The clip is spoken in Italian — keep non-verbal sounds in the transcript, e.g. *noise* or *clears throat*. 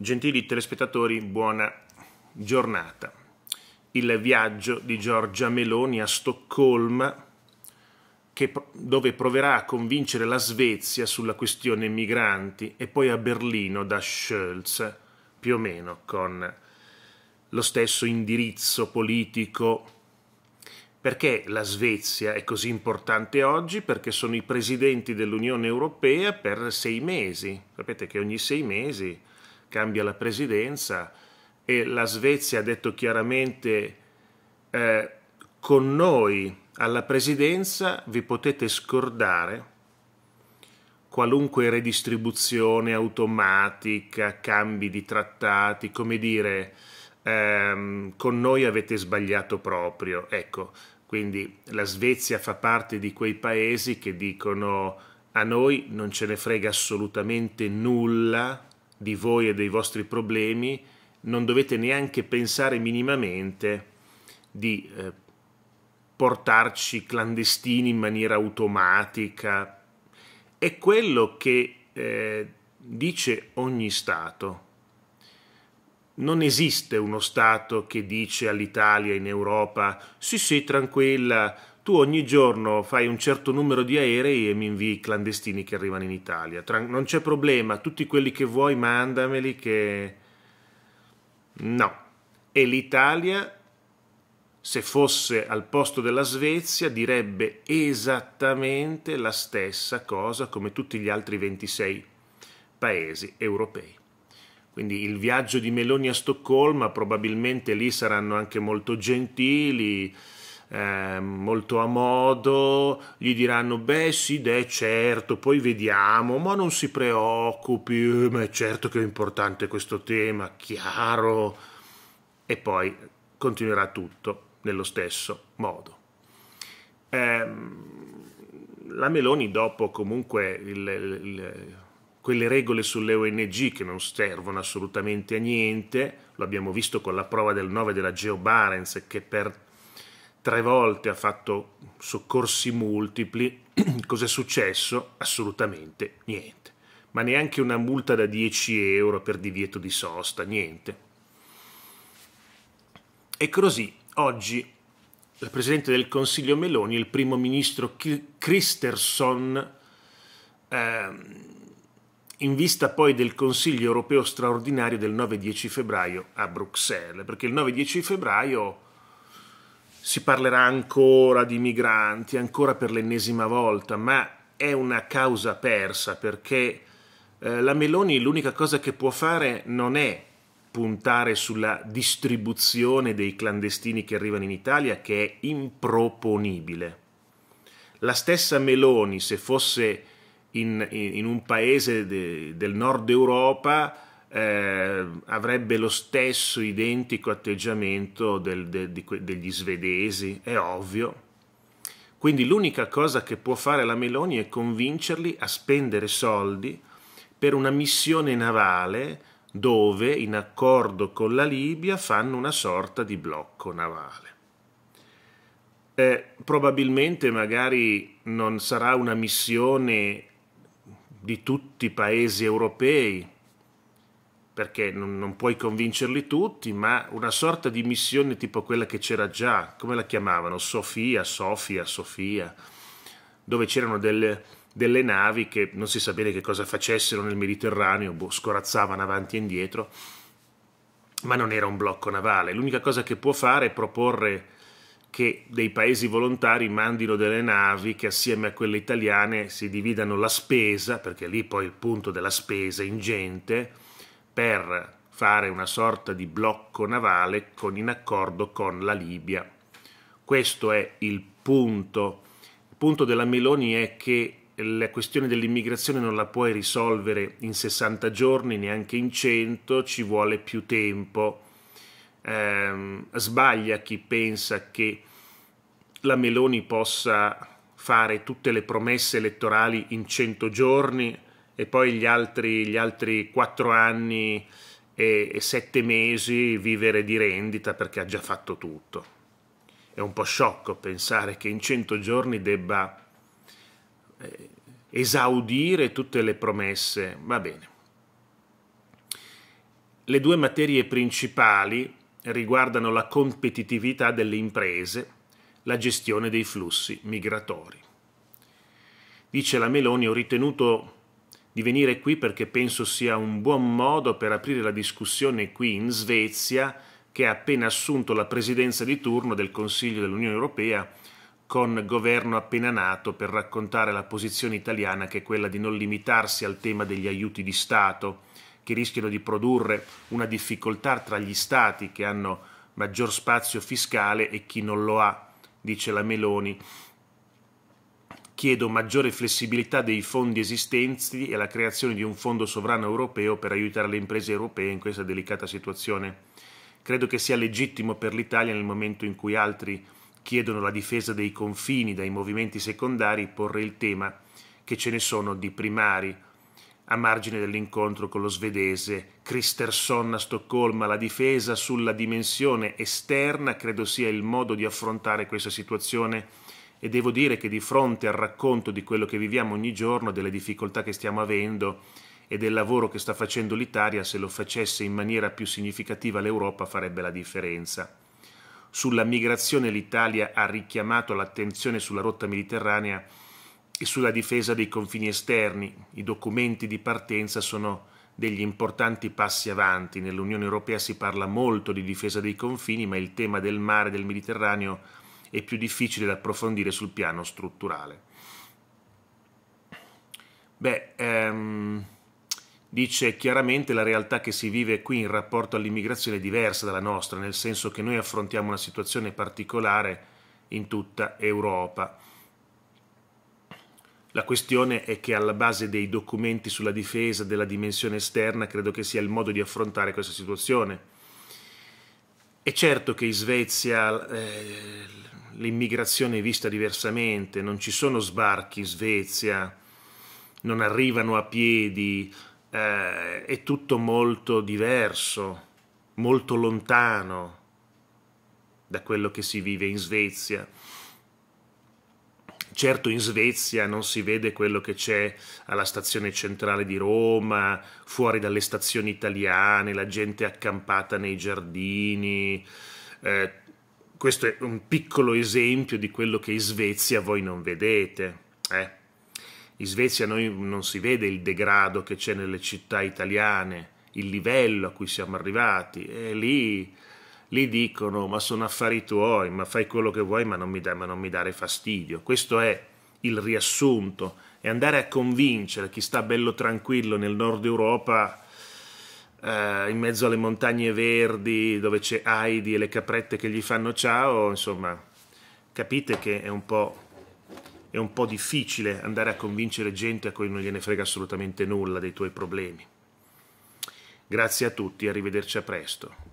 Gentili telespettatori, buona giornata. Il viaggio di Giorgia Meloni a Stoccolma, che, dove proverà a convincere la Svezia sulla questione migranti, e poi a Berlino da Scholz, più o meno con lo stesso indirizzo politico. Perché la Svezia è così importante oggi? Perché sono i presidenti dell'Unione Europea per sei mesi. Sapete che ogni sei mesi cambia la presidenza e la Svezia ha detto chiaramente eh, con noi alla presidenza vi potete scordare qualunque redistribuzione automatica, cambi di trattati, come dire, ehm, con noi avete sbagliato proprio. Ecco, quindi la Svezia fa parte di quei paesi che dicono a noi non ce ne frega assolutamente nulla di voi e dei vostri problemi, non dovete neanche pensare minimamente di eh, portarci clandestini in maniera automatica. È quello che eh, dice ogni Stato. Non esiste uno Stato che dice all'Italia in Europa sì sì tranquilla, tu ogni giorno fai un certo numero di aerei e mi invii clandestini che arrivano in Italia. non c'è problema, tutti quelli che vuoi mandameli che... No. E l'Italia, se fosse al posto della Svezia, direbbe esattamente la stessa cosa come tutti gli altri 26 paesi europei. Quindi il viaggio di Meloni a Stoccolma, probabilmente lì saranno anche molto gentili, Ehm, molto a modo, gli diranno beh sì, beh certo, poi vediamo, ma non si preoccupi, eh, ma è certo che è importante questo tema, chiaro. E poi continuerà tutto nello stesso modo. Eh, la Meloni dopo comunque il, il, quelle regole sulle ONG che non servono assolutamente a niente, lo abbiamo visto con la prova del 9 della Geo Barents che per tre volte ha fatto soccorsi multipli, *clears throat* cos'è successo? Assolutamente niente. Ma neanche una multa da 10 euro per divieto di sosta, niente. E così oggi la Presidente del Consiglio Meloni e il Primo Ministro Christerson, eh, in vista poi del Consiglio europeo straordinario del 9-10 febbraio a Bruxelles, perché il 9-10 febbraio si parlerà ancora di migranti, ancora per l'ennesima volta, ma è una causa persa perché eh, la Meloni l'unica cosa che può fare non è puntare sulla distribuzione dei clandestini che arrivano in Italia, che è improponibile. La stessa Meloni, se fosse in, in, in un paese de, del nord Europa, eh, avrebbe lo stesso identico atteggiamento del, de, de, degli svedesi, è ovvio. Quindi l'unica cosa che può fare la Meloni è convincerli a spendere soldi per una missione navale dove, in accordo con la Libia, fanno una sorta di blocco navale. Eh, probabilmente magari non sarà una missione di tutti i paesi europei, perché non, non, puoi convincerli tutti, ma una sorta di missione tipo quella che c'era già, come la chiamavano? Sofia, Sofia, Sofia, dove c'erano delle, delle navi che non si sa bene che cosa facessero nel Mediterraneo, boh, scorazzavano avanti e indietro, ma non era un blocco navale. L'unica cosa che può fare è proporre che dei paesi volontari mandino delle navi che assieme a quelle italiane si dividano la spesa, perché lì poi il punto della spesa è ingente, per fare una sorta di blocco navale con, in accordo con la Libia. Questo è il punto. Il punto della Meloni è che la questione dell'immigrazione non la puoi risolvere in 60 giorni, neanche in 100, ci vuole più tempo. Eh, sbaglia chi pensa che la Meloni possa fare tutte le promesse elettorali in 100 giorni e poi gli altri, gli altri 4 anni e, e 7 mesi vivere di rendita perché ha già fatto tutto. È un po' sciocco pensare che in 100 giorni debba eh, esaudire tutte le promesse. Va bene. Le due materie principali riguardano la competitività delle imprese, la gestione dei flussi migratori. Dice la Meloni, ho ritenuto di venire qui perché penso sia un buon modo per aprire la discussione qui in Svezia, che ha appena assunto la presidenza di turno del Consiglio dell'Unione Europea con governo appena nato per raccontare la posizione italiana che è quella di non limitarsi al tema degli aiuti di Stato, che rischiano di produrre una difficoltà tra gli Stati che hanno maggior spazio fiscale e chi non lo ha, dice la Meloni, chiedo maggiore flessibilità dei fondi esistenti e la creazione di un fondo sovrano europeo per aiutare le imprese europee in questa delicata situazione. Credo che sia legittimo per l'Italia nel momento in cui altri chiedono la difesa dei confini dai movimenti secondari porre il tema che ce ne sono di primari. A margine dell'incontro con lo svedese Kristersson a Stoccolma, la difesa sulla dimensione esterna credo sia il modo di affrontare questa situazione e devo dire che di fronte al racconto di quello che viviamo ogni giorno, delle difficoltà che stiamo avendo e del lavoro che sta facendo l'Italia, se lo facesse in maniera più significativa l'Europa farebbe la differenza. Sulla migrazione l'Italia ha richiamato l'attenzione sulla rotta mediterranea e sulla difesa dei confini esterni. I documenti di partenza sono degli importanti passi avanti. Nell'Unione Europea si parla molto di difesa dei confini, ma il tema del mare del Mediterraneo e più difficile da approfondire sul piano strutturale. Beh, ehm, dice chiaramente la realtà che si vive qui in rapporto all'immigrazione è diversa dalla nostra, nel senso che noi affrontiamo una situazione particolare in tutta Europa. La questione è che alla base dei documenti sulla difesa della dimensione esterna credo che sia il modo di affrontare questa situazione è certo che in Svezia eh, l'immigrazione è vista diversamente, non ci sono sbarchi in Svezia, non arrivano a piedi, eh, è tutto molto diverso, molto lontano da quello che si vive in Svezia. Certo in Svezia non si vede quello che c'è alla stazione centrale di Roma, fuori dalle stazioni italiane, la gente accampata nei giardini. Eh, questo è un piccolo esempio di quello che in Svezia voi non vedete. Eh. In Svezia noi non si vede il degrado che c'è nelle città italiane, il livello a cui siamo arrivati. E lì lì dicono ma sono affari tuoi, ma fai quello che vuoi, ma non mi, da, ma non mi dare fastidio. Questo è il riassunto e andare a convincere chi sta bello tranquillo nel nord Europa eh, in mezzo alle montagne verdi dove c'è Heidi e le caprette che gli fanno ciao, insomma, capite che è un po' è un po' difficile andare a convincere gente a cui non gliene frega assolutamente nulla dei tuoi problemi. Grazie a tutti, arrivederci a presto.